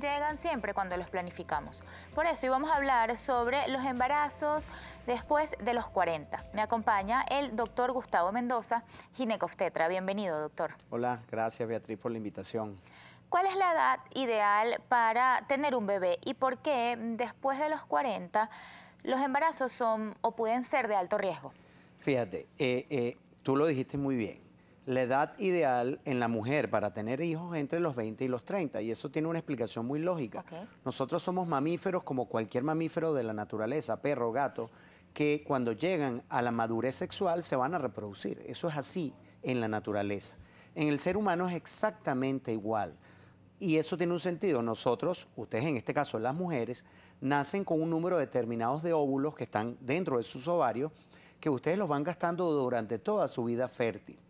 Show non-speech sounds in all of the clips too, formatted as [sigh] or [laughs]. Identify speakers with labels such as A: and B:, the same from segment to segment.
A: llegan siempre cuando los planificamos. Por eso íbamos a hablar sobre los embarazos después de los 40. Me acompaña el doctor Gustavo Mendoza, Ginecostetra. Bienvenido, doctor.
B: Hola, gracias Beatriz por la invitación.
A: ¿Cuál es la edad ideal para tener un bebé y por qué después de los 40 los embarazos son o pueden ser de alto riesgo?
B: Fíjate, eh, eh, tú lo dijiste muy bien la edad ideal en la mujer para tener hijos entre los 20 y los 30 y eso tiene una explicación muy lógica. Nosotros somos mamíferos como cualquier mamífero de la naturaleza, perro, gato, que cuando llegan a la madurez sexual se van a reproducir. Eso es así en la naturaleza. En el ser humano es exactamente igual. Y eso tiene un sentido. Nosotros, ustedes en este caso las mujeres, nacen con un número determinado de óvulos que están dentro de sus ovarios, que ustedes los van gastando durante toda su vida fértil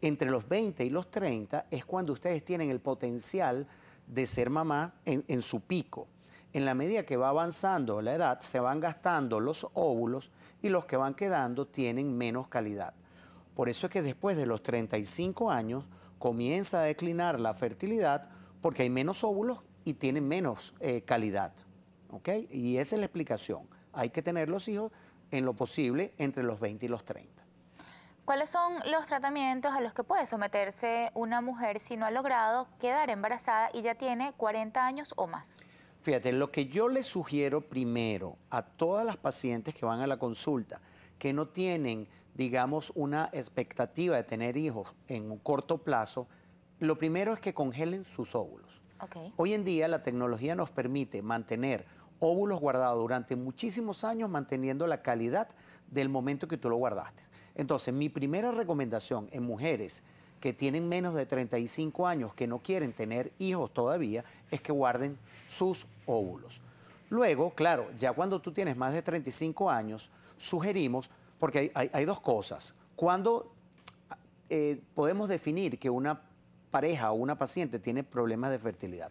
B: entre los 20 y los 30 es cuando ustedes tienen el potencial de ser mamá en, su pico. En la medida que va avanzando la edad, se van gastando los óvulos y los que van quedando tienen menos calidad. Por eso es que después de los 35 años comienza a declinar la fertilidad porque hay menos óvulos y tienen menos eh, calidad. Y esa es la explicación. Hay que tener los hijos en lo posible entre los 20 y los 30.
A: ¿Cuáles son los tratamientos a los que puede someterse una mujer si no ha logrado quedar embarazada y ya tiene 40 años o más?
B: Fíjate, lo que yo les sugiero primero a todas las pacientes que van a la consulta, que no tienen, digamos, una expectativa de tener hijos en un corto plazo, lo primero es que congelen sus óvulos. Hoy en día la tecnología nos permite mantener óvulos guardados durante muchísimos años manteniendo la calidad del momento que tú lo guardaste. Entonces, mi primera recomendación en mujeres que tienen menos de 35 años, que no quieren tener hijos todavía, es que guarden sus óvulos. Luego, claro, ya cuando tú tienes más de 35 años, sugerimos, porque hay, dos cosas. Cuando eh, podemos definir que una pareja o una paciente tiene problemas de fertilidad.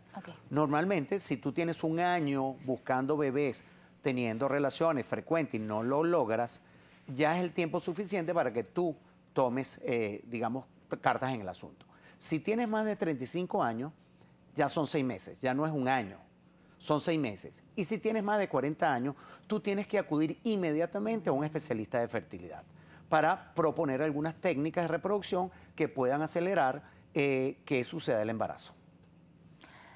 B: Normalmente, si tú tienes un año buscando bebés, teniendo relaciones frecuentes y no lo logras, ya es el tiempo suficiente para que tú tomes, eh, digamos, cartas en el asunto. Si tienes más de 35 años, ya son seis meses, ya no es un año, son seis meses. Y si tienes más de 40 años, tú tienes que acudir inmediatamente a un especialista de fertilidad para proponer algunas técnicas de reproducción que puedan acelerar eh, que suceda el embarazo.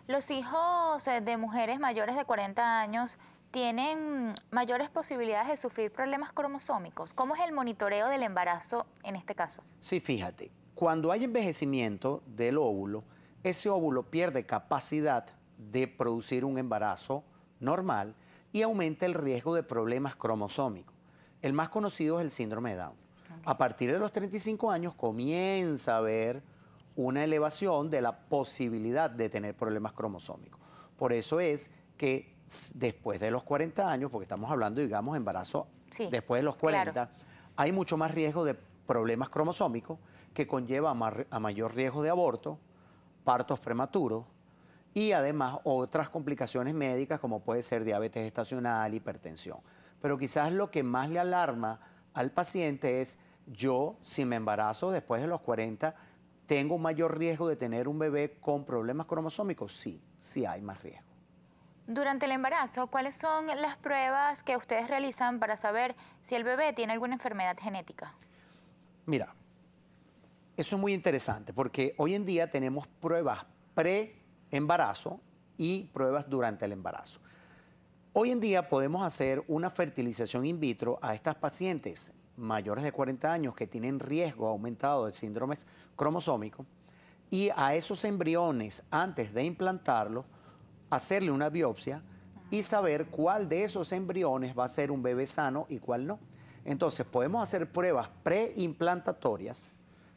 A: Los hijos eh, de mujeres mayores de 40 años tienen mayores posibilidades de sufrir problemas cromosómicos. ¿Cómo es el monitoreo del embarazo en este caso?
B: Sí, fíjate, cuando hay envejecimiento del óvulo, ese óvulo pierde capacidad de producir un embarazo normal y aumenta el riesgo de problemas cromosómicos. El más conocido es el síndrome de Down. A partir de los 35 años comienza a haber una elevación de la posibilidad de tener problemas cromosómicos. Por eso es que después de los 40 años, porque estamos hablando, digamos, embarazo después de los 40, hay mucho más riesgo de problemas cromosómicos que conlleva a, mayor riesgo de aborto, partos prematuros y además otras complicaciones médicas como puede ser diabetes estacional, hipertensión. Pero quizás lo que más le alarma al paciente es yo, si me embarazo después de los 40, tengo mayor riesgo de tener un bebé con problemas cromosómicos. Sí, sí hay más riesgo.
A: Durante el embarazo, ¿cuáles son las pruebas que ustedes realizan para saber si el bebé tiene alguna enfermedad genética?
B: Mira, eso es muy interesante porque hoy en día tenemos pruebas pre-embarazo y pruebas durante el embarazo. Hoy en día podemos hacer una fertilización in vitro a estas pacientes mayores de 40 años que tienen riesgo aumentado de síndromes cromosómicos y a esos embriones antes de implantarlos hacerle una biopsia y saber cuál de esos embriones va a ser un bebé sano y cuál no. Entonces, podemos hacer pruebas preimplantatorias,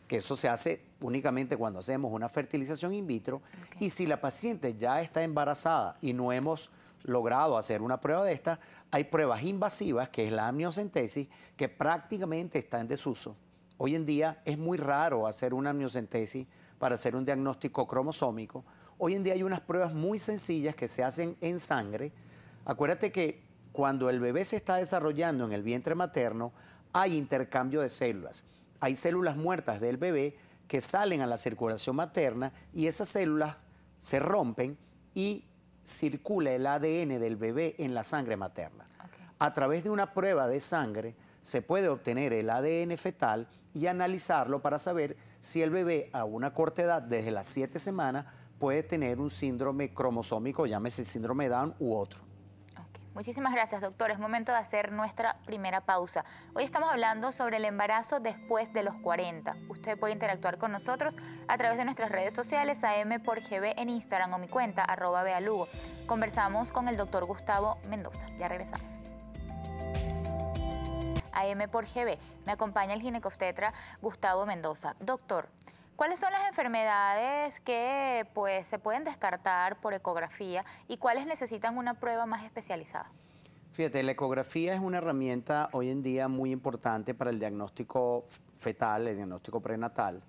B: que eso se hace únicamente cuando hacemos una fertilización in vitro, y si la paciente ya está embarazada y no hemos logrado hacer una prueba de esta, hay pruebas invasivas, que es la amniocentesis, que prácticamente está en desuso. Hoy en día es muy raro hacer una amniocentesis para hacer un diagnóstico cromosómico, Hoy en día hay unas pruebas muy sencillas que se hacen en sangre. Acuérdate que cuando el bebé se está desarrollando en el vientre materno, hay intercambio de células. Hay células muertas del bebé que salen a la circulación materna y esas células se rompen y circula el ADN del bebé en la sangre materna. A través de una prueba de sangre se puede obtener el ADN fetal y analizarlo para saber si el bebé a una corta edad, desde las 7 semanas, puede tener un síndrome cromosómico, llámese síndrome Down u otro.
A: Muchísimas gracias, doctor. Es momento de hacer nuestra primera pausa. Hoy estamos hablando sobre el embarazo después de los 40. Usted puede interactuar con nosotros a través de nuestras redes sociales, AM por GB en Instagram o mi cuenta, arroba Bealugo. Conversamos con el doctor Gustavo Mendoza. Ya regresamos. AM por GB. Me acompaña el ginecobstetra Gustavo Mendoza. Doctor, ¿Cuáles son las enfermedades que pues, se pueden descartar por ecografía y cuáles necesitan una prueba más especializada?
B: Fíjate, la ecografía es una herramienta hoy en día muy importante para el diagnóstico fetal, el diagnóstico prenatal.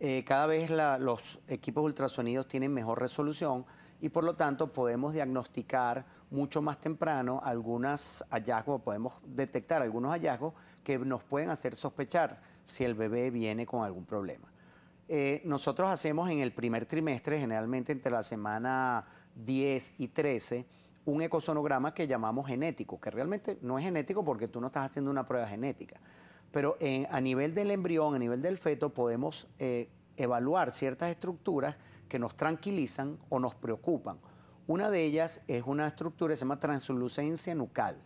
B: Eh, cada vez los equipos ultrasonidos tienen mejor resolución y por lo tanto podemos diagnosticar mucho más temprano algunos hallazgos, podemos detectar algunos hallazgos que nos pueden hacer sospechar si el bebé viene con algún problema. Eh, nosotros hacemos en el primer trimestre, generalmente entre la semana 10 y 13, un ecosonograma que llamamos genético, que realmente no es genético porque tú no estás haciendo una prueba genética. Pero a nivel del embrión, a nivel del feto, podemos eh, evaluar ciertas estructuras que nos tranquilizan o nos preocupan. Una de ellas es una estructura que se llama translucencia nucal.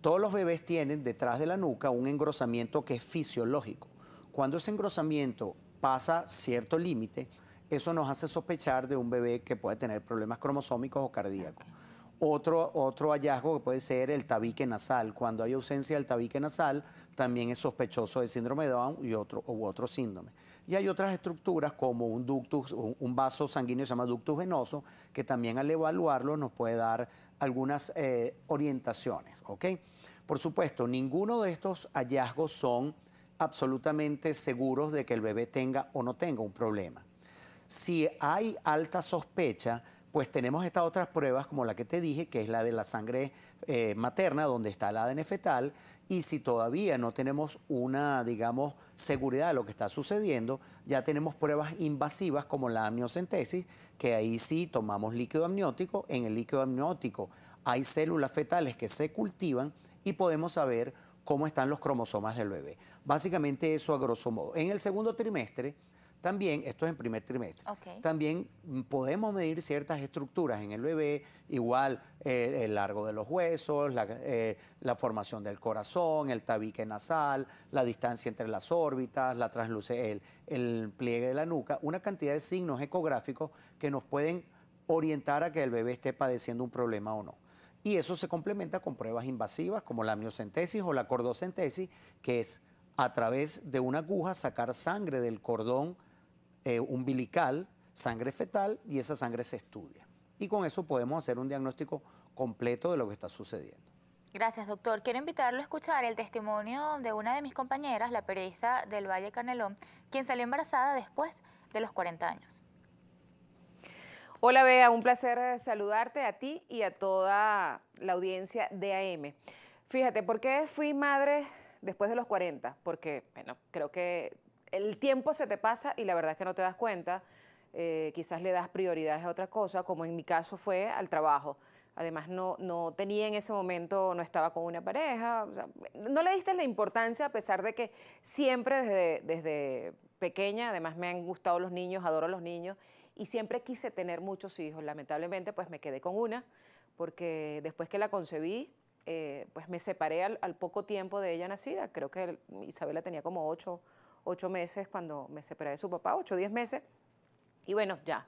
B: Todos los bebés tienen detrás de la nuca un engrosamiento que es fisiológico. Cuando ese engrosamiento pasa cierto límite, eso nos hace sospechar de un bebé que puede tener problemas cromosómicos o cardíacos. Otro, otro hallazgo que puede ser el tabique nasal. Cuando hay ausencia del tabique nasal, también es sospechoso de síndrome de Down y otro, u otro síndrome. Y hay otras estructuras como un ductus, un vaso sanguíneo se llama ductus venoso, que también al evaluarlo nos puede dar algunas eh, orientaciones. Por supuesto, ninguno de estos hallazgos son absolutamente seguros de que el bebé tenga o no tenga un problema. Si hay alta sospecha, pues tenemos estas otras pruebas como la que te dije, que es la de la sangre eh, materna, donde está el ADN fetal, y si todavía no tenemos una, digamos, seguridad de lo que está sucediendo, ya tenemos pruebas invasivas como la amniocentesis, que ahí sí tomamos líquido amniótico, en el líquido amniótico hay células fetales que se cultivan y podemos saber cómo están los cromosomas del bebé. Básicamente eso a grosso modo. En el segundo trimestre, también, esto es en primer trimestre, también podemos medir ciertas estructuras en el bebé, igual eh, el largo de los huesos, eh, la, formación del corazón, el tabique nasal, la distancia entre las órbitas, la transluce, el pliegue de la nuca, una cantidad de signos ecográficos que nos pueden orientar a que el bebé esté padeciendo un problema o no. Y eso se complementa con pruebas invasivas como la amniocentesis o la cordocentesis, que es a través de una aguja sacar sangre del cordón eh, umbilical, sangre fetal, y esa sangre se estudia. Y con eso podemos hacer un diagnóstico completo de lo que está sucediendo.
A: Gracias, doctor. Quiero invitarlo a escuchar el testimonio de una de mis compañeras, la periodista del Valle Canelón, quien salió embarazada después de los 40 años.
C: Hola Bea, un placer eh, saludarte a ti y a toda la audiencia de AM. Fíjate, ¿por qué fui madre después de los 40? Porque, bueno, creo que el tiempo se te pasa y la verdad es que no te das cuenta. Eh, quizás le das prioridades a otra cosa, como en mi caso fue al trabajo. Además, no, no tenía en ese momento, no estaba con una pareja. no le diste la importancia, a pesar de que siempre desde, desde pequeña, además me han gustado los niños, adoro a los niños y siempre quise tener muchos hijos. Lamentablemente, pues me quedé con una, porque después que la concebí, eh, pues me separé al, poco tiempo de ella nacida. Creo que Isabela tenía como ocho, meses cuando me separé de su papá, ocho, diez meses. Y bueno, ya.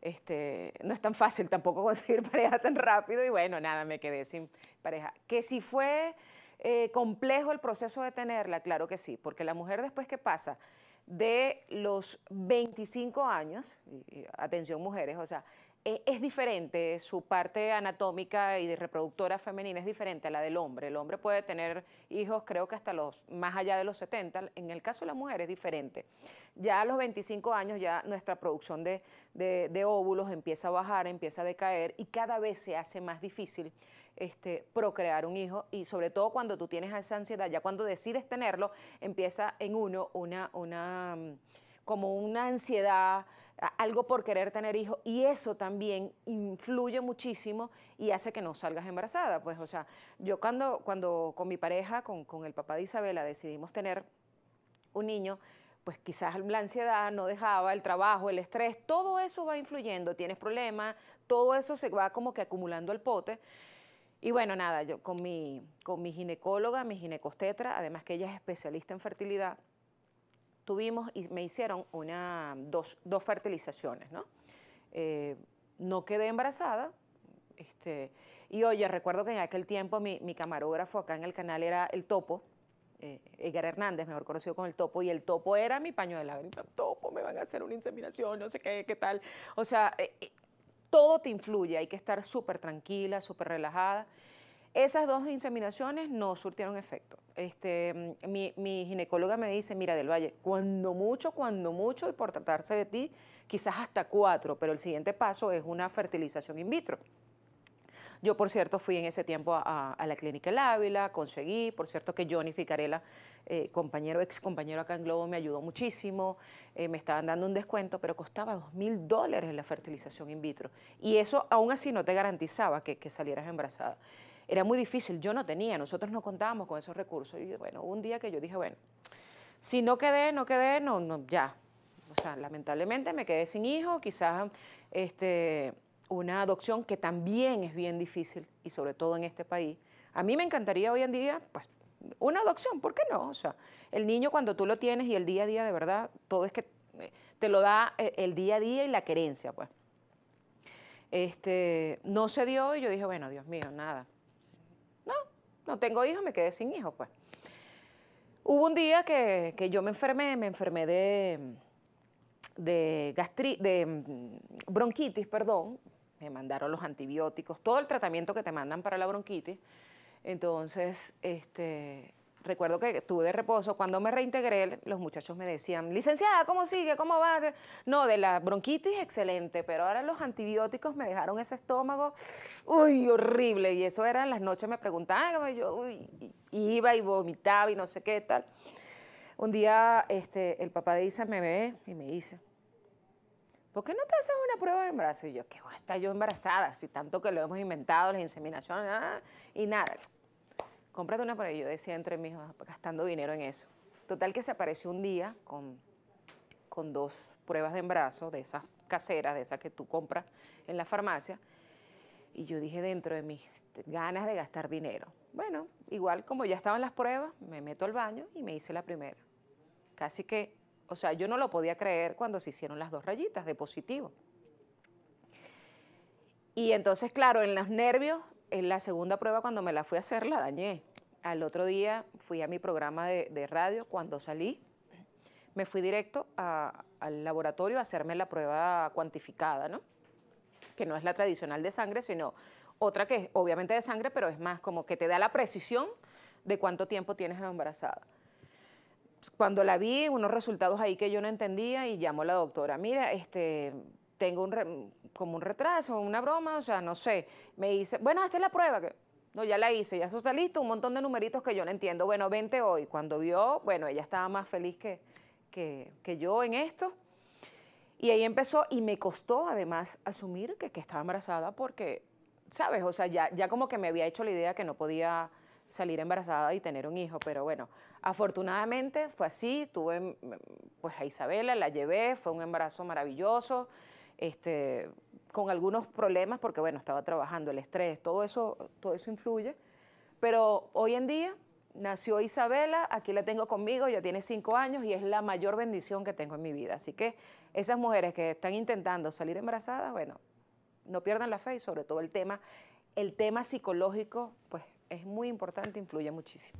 C: Este, no es tan fácil tampoco [laughs] conseguir pareja tan rápido y bueno, nada, me quedé sin pareja. Que si fue eh, complejo el proceso de tenerla, claro que sí, porque la mujer después que pasa de los 25 años, atención mujeres, o sea, eh, es diferente, su parte anatómica y de reproductora femenina es diferente a la del hombre. El hombre puede tener hijos, creo que hasta los más allá de los 70. En el caso de la mujer es diferente. Ya a los 25 años ya nuestra producción de, óvulos empieza a bajar, empieza a decaer y cada vez se hace más difícil este, procrear un hijo y sobre todo cuando tú tienes esa ansiedad, ya cuando decides tenerlo, empieza en uno una, una mm, como una ansiedad algo por querer tener hijos y eso también influye muchísimo y hace que no salgas embarazada. Pues, o sea, yo cuando, cuando con mi pareja, con, el papá de Isabela, decidimos tener un niño, pues quizás la ansiedad no dejaba, el trabajo, el estrés, todo eso va influyendo, tienes problemas, todo eso se va como que acumulando el pote. Y bueno, nada, yo con mi, con mi ginecóloga, mi ginecostetra, además que ella es especialista en fertilidad, tuvimos y me hicieron una, dos, dos fertilizaciones, ¿no? Eh, no quedé embarazada. Este, y oye, recuerdo que en aquel tiempo mi, mi camarógrafo acá en el canal era el topo, eh, Edgar Hernández, mejor conocido con el topo, y el topo era mi paño de lágrimas. Topo, me van a hacer una inseminación, no sé qué, qué tal. O sea, eh, todo te influye, hay que estar súper tranquila, súper relajada. Esas dos inseminaciones no surtieron efecto. Este, mm, mi, ginecóloga me dice, mira, Del Valle, cuando mucho, cuando mucho, y por tratarse de ti, quizás hasta cuatro, pero el siguiente paso es una fertilización in vitro. Yo, por cierto, fui en ese tiempo a, la clínica El Ávila, conseguí, por cierto, que Johnny Ficarela, eh, compañero, ex compañero acá en Globo, me ayudó muchísimo, eh, me estaban dando un descuento, pero costaba dos mil dólares la fertilización in vitro. Y eso aún así no te garantizaba que, que salieras embarazada era muy difícil, yo no tenía, nosotros no contábamos con esos recursos. Y bueno, un día que yo dije, bueno, si no quedé, no quedé, no, no, ya. O sea, lamentablemente me quedé sin hijo, quizás este, una adopción que también es bien difícil, y sobre todo en este país. A mí me encantaría hoy en día, pues, una adopción, ¿por qué no? O sea, el niño cuando tú lo tienes y el día a día, de verdad, todo es que eh, te lo da eh, el día a día y la querencia, pues. Este, no se dio y yo dije, bueno, Dios mío, nada no tengo hijos, me quedé sin hijos, pues. Hubo un día que, yo me enfermé, me enfermé de, de, de mm, bronquitis, perdón. Me mandaron los antibióticos, todo el tratamiento que te mandan para la bronquitis. Entonces, este, recuerdo que estuve de reposo, cuando me reintegré, los muchachos me decían, licenciada, ¿cómo sigue? ¿Cómo va? No, de la bronquitis, excelente, pero ahora los antibióticos me dejaron ese estómago, uy, horrible. Y eso era, en las noches me preguntaban, yo iba y vomitaba y no sé qué tal. Un día este, el papá de Isa me ve y me dice, ¿por qué no te haces una prueba de embarazo? Y yo, ¿qué voy a estar yo embarazada? Si tanto que lo hemos inventado, las inseminaciones, ah, y nada cómprate una por ahí. Yo decía entre mis, gastando dinero en eso. Total que se apareció un día con, con dos pruebas de embarazo, de esas caseras, de esas que tú compras en la farmacia. Y yo dije dentro de mis ganas de gastar dinero. Bueno, igual como ya estaban las pruebas, me meto al baño y me hice la primera. Casi que, o sea, yo no lo podía creer cuando se hicieron las dos rayitas de positivo. Y entonces, claro, en los nervios en la segunda prueba cuando me la fui a hacer la dañé. Al otro día fui a mi programa de, radio, cuando salí me fui directo al laboratorio a hacerme la prueba cuantificada, ¿no? Que no es la tradicional de sangre, sino otra que es obviamente de sangre, pero es más como que te da la precisión de cuánto tiempo tienes embarazada cuando la vi, unos resultados ahí que yo no entendía y llamó la doctora, mira, este, tengo un como un retraso, una broma, o sea, no sé. Me dice, bueno, esta es la prueba. No, ya la hice, ya eso está listo, un montón de numeritos que yo no entiendo. Bueno, vente hoy. Cuando vio, bueno, ella estaba más feliz que, que, que yo en esto. Y ahí empezó, y me costó además asumir que, que estaba embarazada porque, ¿sabes? O sea, ya, ya como que me había hecho la idea que no podía salir embarazada y tener un hijo, pero bueno, afortunadamente fue así, tuve pues a Isabela, la llevé, fue un embarazo maravilloso, este, con algunos problemas porque, bueno, estaba trabajando, el estrés, todo eso, todo eso influye. Pero hoy en día nació Isabela, aquí la tengo conmigo, ya tiene cinco años y es la mayor bendición que tengo en mi vida. Así que esas mujeres que están intentando salir embarazadas, bueno, no pierdan la fe y sobre todo el tema, el tema psicológico, pues es muy importante, influye muchísimo.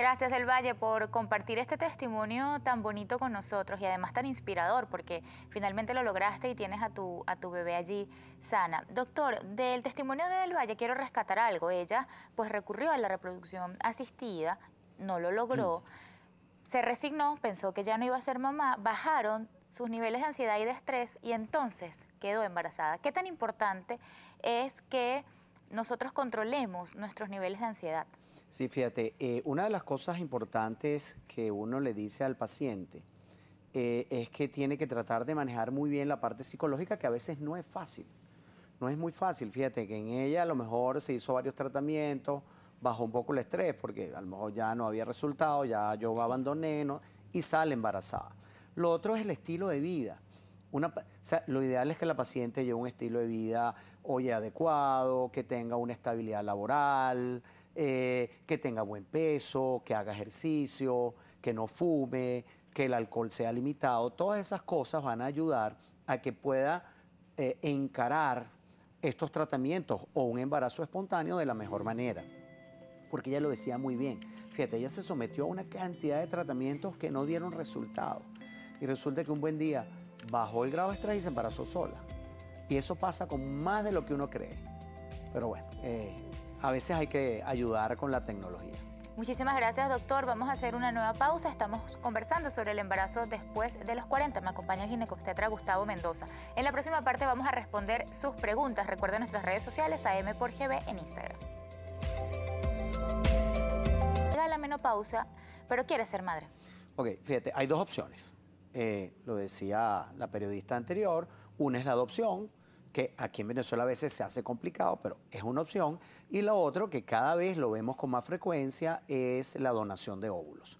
A: Gracias del Valle por compartir este testimonio tan bonito con nosotros y además tan inspirador porque finalmente lo lograste y tienes a tu, a tu bebé allí sana. Doctor, del testimonio de del Valle quiero rescatar algo. Ella pues recurrió a la reproducción asistida, no lo logró, mm. se resignó, pensó que ya no iba a ser mamá, bajaron sus niveles de ansiedad y de estrés y entonces quedó embarazada. ¿Qué tan importante es que nosotros controlemos nuestros niveles de ansiedad?
B: Sí, fíjate, eh, una de las cosas importantes que uno le dice al paciente eh, es que tiene que tratar de manejar muy bien la parte psicológica, que a veces no es fácil. No es muy fácil, fíjate que en ella a lo mejor se hizo varios tratamientos, bajó un poco el estrés, porque a lo mejor ya no había resultado, ya yo abandoné, y sale embarazada. Lo otro es el estilo de vida. o sea, lo ideal es que la paciente lleve un estilo de vida, oye, adecuado, que tenga una estabilidad laboral, eh, que tenga buen peso, que haga ejercicio, que no fume, que el alcohol sea limitado. Todas esas cosas van a ayudar a que pueda eh, encarar estos tratamientos o un embarazo espontáneo de la mejor manera. Porque ella lo decía muy bien. Fíjate, ella se sometió a una cantidad de tratamientos que no dieron resultado. Y resulta que un buen día bajó el grado de estrés y se embarazó sola. Y eso pasa con más de lo que uno cree. Pero bueno, eh, a veces hay que ayudar con la tecnología.
A: Muchísimas gracias, doctor. Vamos a hacer una nueva pausa. Estamos conversando sobre el embarazo después de los 40. Me acompaña el ginecostetra Gustavo Mendoza. En la próxima parte vamos a responder sus preguntas. Recuerden nuestras redes sociales, AM por GB en Instagram. Llega la menopausa, pero quiere ser
B: madre. Ok, fíjate, hay dos opciones. Eh, lo decía la periodista anterior. Una es la adopción, que aquí en Venezuela a veces se hace complicado, pero es una opción. Y lo otro que cada vez lo vemos con más frecuencia es la donación de óvulos,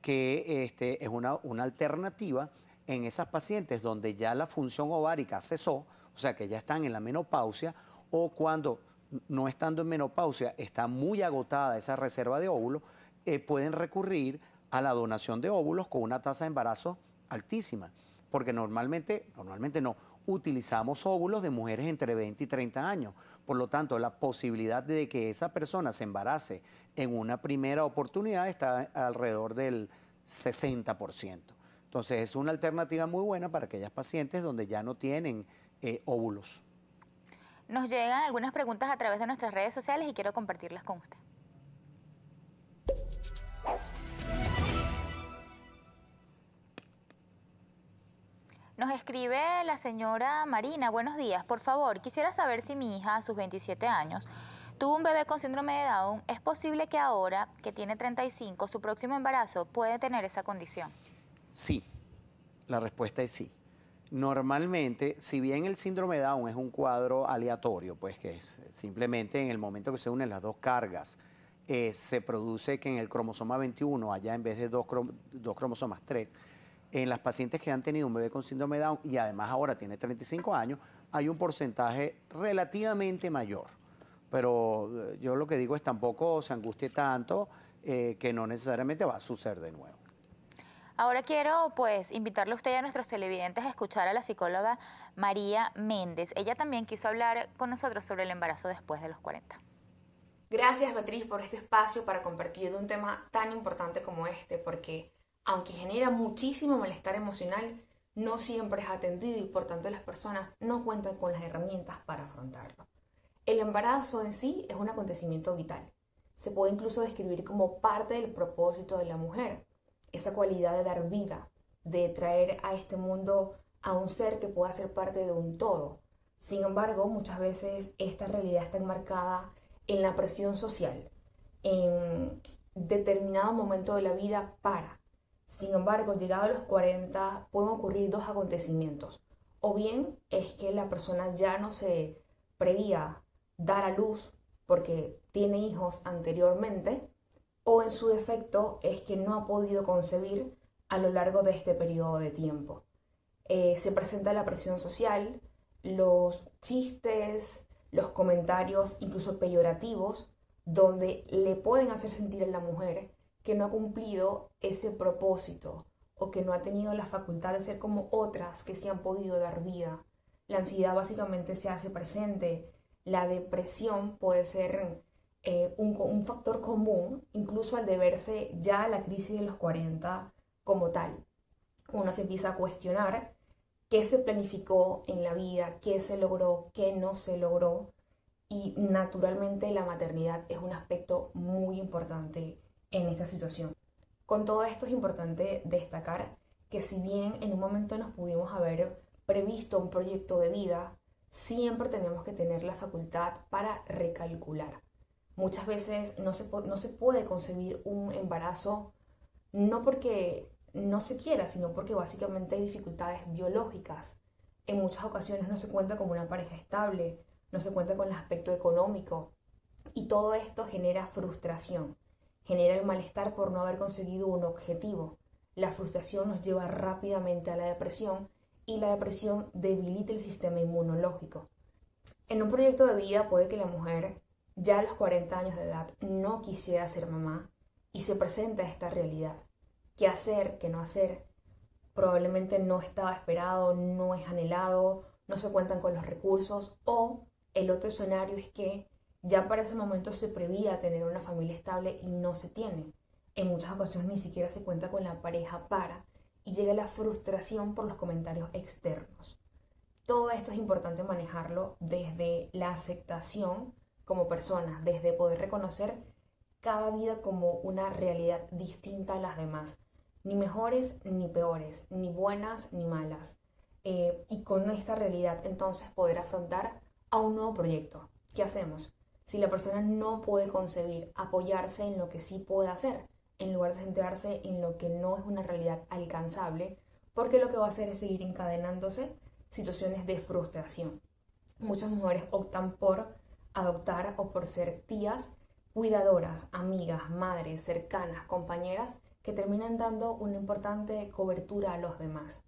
B: que este, es una, alternativa en esas pacientes donde ya la función ovárica cesó, o sea que ya están en la menopausia, o cuando no estando en menopausia está muy agotada esa reserva de óvulos, eh, pueden recurrir a la donación de óvulos con una tasa de embarazo altísima, porque normalmente, normalmente no, utilizamos óvulos de mujeres entre 20 y 30 años. Por lo tanto, la posibilidad de que esa persona se embarace en una primera oportunidad está alrededor del 60%. Entonces, es una alternativa muy buena para aquellas pacientes donde ya no tienen eh, óvulos.
A: Nos llegan algunas preguntas a través de nuestras redes sociales y quiero compartirlas con usted. Nos escribe la señora Marina, buenos días, por favor, quisiera saber si mi hija a sus 27 años tuvo un bebé con síndrome de Down, ¿es posible que ahora que tiene 35, su próximo embarazo puede tener esa condición?
B: Sí, la respuesta es sí. Normalmente, si bien el síndrome de Down es un cuadro aleatorio, pues que simplemente en el momento que se unen las dos cargas, eh, se produce que en el cromosoma 21 allá en vez de dos, dos cromosomas 3, en las pacientes que han tenido un bebé con síndrome de Down y además ahora tiene 35 años, hay un porcentaje relativamente mayor. Pero eh, yo lo que digo es tampoco se angustie tanto eh, que no necesariamente va a suceder de nuevo.
A: Ahora quiero pues invitarle a usted y a nuestros televidentes a escuchar a la psicóloga María Méndez. Ella también quiso hablar con nosotros sobre el embarazo después de los 40.
D: Gracias Beatriz por este espacio para compartir un tema tan importante como este, porque aunque genera muchísimo malestar emocional, no siempre es atendido y por tanto las personas no cuentan con las herramientas para afrontarlo. El embarazo en sí es un acontecimiento vital. Se puede incluso describir como parte del propósito de la mujer, esa cualidad de dar vida, de traer a este mundo a un ser que pueda ser parte de un todo. Sin embargo, muchas veces esta realidad está enmarcada en la presión social, en determinado momento de la vida para, sin embargo, llegado a los 40 pueden ocurrir dos acontecimientos. O bien es que la persona ya no se prevía dar a luz porque tiene hijos anteriormente, o en su defecto es que no ha podido concebir a lo largo de este periodo de tiempo. Eh, se presenta la presión social, los chistes, los comentarios incluso peyorativos, donde le pueden hacer sentir a la mujer que no ha cumplido ese propósito o que no ha tenido la facultad de ser como otras que se han podido dar vida. La ansiedad básicamente se hace presente, la depresión puede ser eh, un, factor común, incluso al deberse ya a la crisis de los 40 como tal. Uno se empieza a cuestionar qué se planificó en la vida, qué se logró, qué no se logró. Y naturalmente la maternidad es un aspecto muy importante en esta situación. Con todo esto es importante destacar que si bien en un momento nos pudimos haber previsto un proyecto de vida, siempre tenemos que tener la facultad para recalcular. Muchas veces no se, no se puede concebir un embarazo no porque no se quiera, sino porque básicamente hay dificultades biológicas. En muchas ocasiones no se cuenta con una pareja estable, no se cuenta con el aspecto económico y todo esto genera frustración. Genera el malestar por no haber conseguido un objetivo. La frustración nos lleva rápidamente a la depresión y la depresión debilita el sistema inmunológico. En un proyecto de vida puede que la mujer, ya a los 40 años de edad, no quisiera ser mamá y se presenta esta realidad. ¿Qué hacer? ¿Qué no hacer? Probablemente no estaba esperado, no es anhelado, no se cuentan con los recursos o el otro escenario es que ya para ese momento se prevía tener una familia estable y no se tiene. En muchas ocasiones ni siquiera se cuenta con la pareja para y llega la frustración por los comentarios externos. Todo esto es importante manejarlo desde la aceptación como personas, desde poder reconocer cada vida como una realidad distinta a las demás, ni mejores ni peores, ni buenas ni malas. Eh, y con esta realidad entonces poder afrontar a un nuevo proyecto. ¿Qué hacemos? si la persona no puede concebir, apoyarse en lo que sí puede hacer, en lugar de centrarse en lo que no es una realidad alcanzable, porque lo que va a hacer es seguir encadenándose situaciones de frustración. Muchas mujeres optan por adoptar o por ser tías, cuidadoras, amigas, madres, cercanas, compañeras, que terminan dando una importante cobertura a los demás.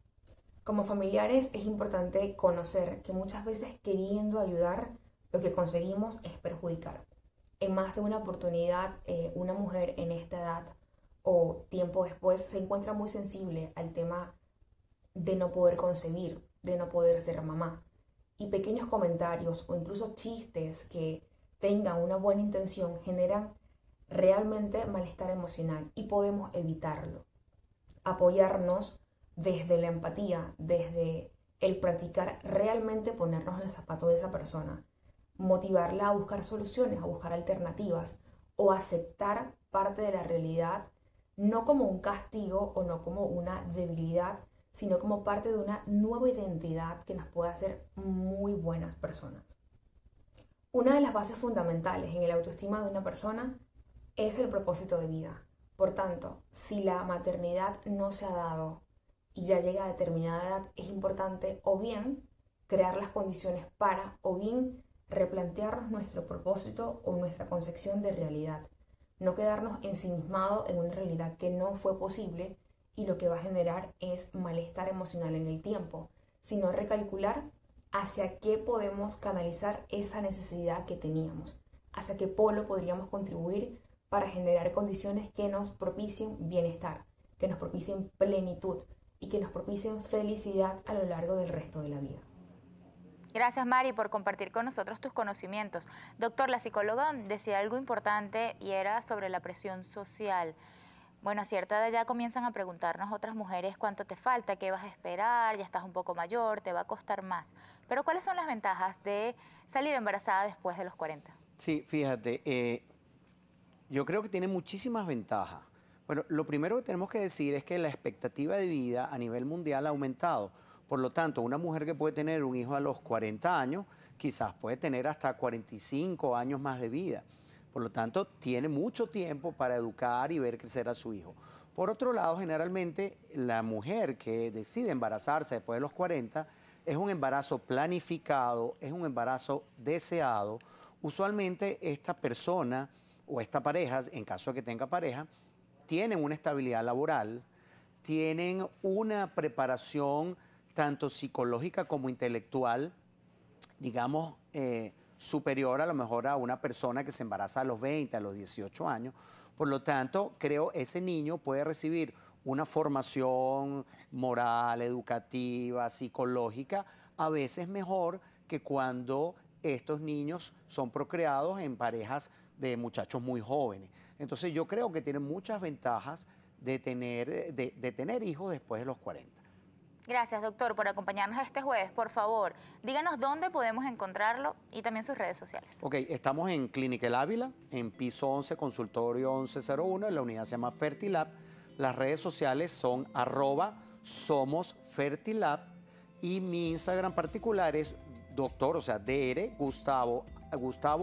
D: Como familiares es importante conocer que muchas veces queriendo ayudar lo que conseguimos es perjudicar. En más de una oportunidad, eh, una mujer en esta edad o tiempo después se encuentra muy sensible al tema de no poder concebir, de no poder ser mamá. Y pequeños comentarios o incluso chistes que tengan una buena intención generan realmente malestar emocional y podemos evitarlo. Apoyarnos desde la empatía, desde el practicar realmente ponernos en el zapato de esa persona motivarla a buscar soluciones, a buscar alternativas o aceptar parte de la realidad no como un castigo o no como una debilidad, sino como parte de una nueva identidad que nos puede hacer muy buenas personas. Una de las bases fundamentales en el autoestima de una persona es el propósito de vida. Por tanto, si la maternidad no se ha dado y ya llega a determinada edad, es importante o bien crear las condiciones para o bien replantearnos nuestro propósito o nuestra concepción de realidad, no quedarnos ensimismados en una realidad que no fue posible y lo que va a generar es malestar emocional en el tiempo, sino recalcular hacia qué podemos canalizar esa necesidad que teníamos, hacia qué polo podríamos contribuir para generar condiciones que nos propicien bienestar, que nos propicien plenitud y que nos propicien felicidad a lo largo del resto de la vida.
A: Gracias Mari por compartir con nosotros tus conocimientos. Doctor, la psicóloga decía algo importante y era sobre la presión social. Bueno, a cierta edad ya comienzan a preguntarnos otras mujeres cuánto te falta, qué vas a esperar, ya estás un poco mayor, te va a costar más. Pero ¿cuáles son las ventajas de salir embarazada después de los 40?
B: Sí, fíjate, eh, yo creo que tiene muchísimas ventajas. Bueno, lo primero que tenemos que decir es que la expectativa de vida a nivel mundial ha aumentado. Por lo tanto, una mujer que puede tener un hijo a los 40 años, quizás puede tener hasta 45 años más de vida. Por lo tanto, tiene mucho tiempo para educar y ver crecer a su hijo. Por otro lado, generalmente la mujer que decide embarazarse después de los 40 es un embarazo planificado, es un embarazo deseado. Usualmente esta persona o esta pareja, en caso de que tenga pareja, tienen una estabilidad laboral, tienen una preparación tanto psicológica como intelectual, digamos, eh, superior a lo mejor a una persona que se embaraza a los 20, a los 18 años. Por lo tanto, creo ese niño puede recibir una formación moral, educativa, psicológica, a veces mejor que cuando estos niños son procreados en parejas de muchachos muy jóvenes. Entonces yo creo que tienen muchas ventajas de tener, de tener hijos después de los 40.
A: Gracias, doctor, por acompañarnos este jueves. Por favor, díganos dónde podemos encontrarlo y también sus redes sociales.
B: Ok, estamos en Clínica El Ávila, en piso 11, consultorio 1101, en la unidad se llama Fertilab. Las redes sociales son arroba somos Fertilab y mi Instagram particular es doctor, o sea, DR Gustavo, Gustavo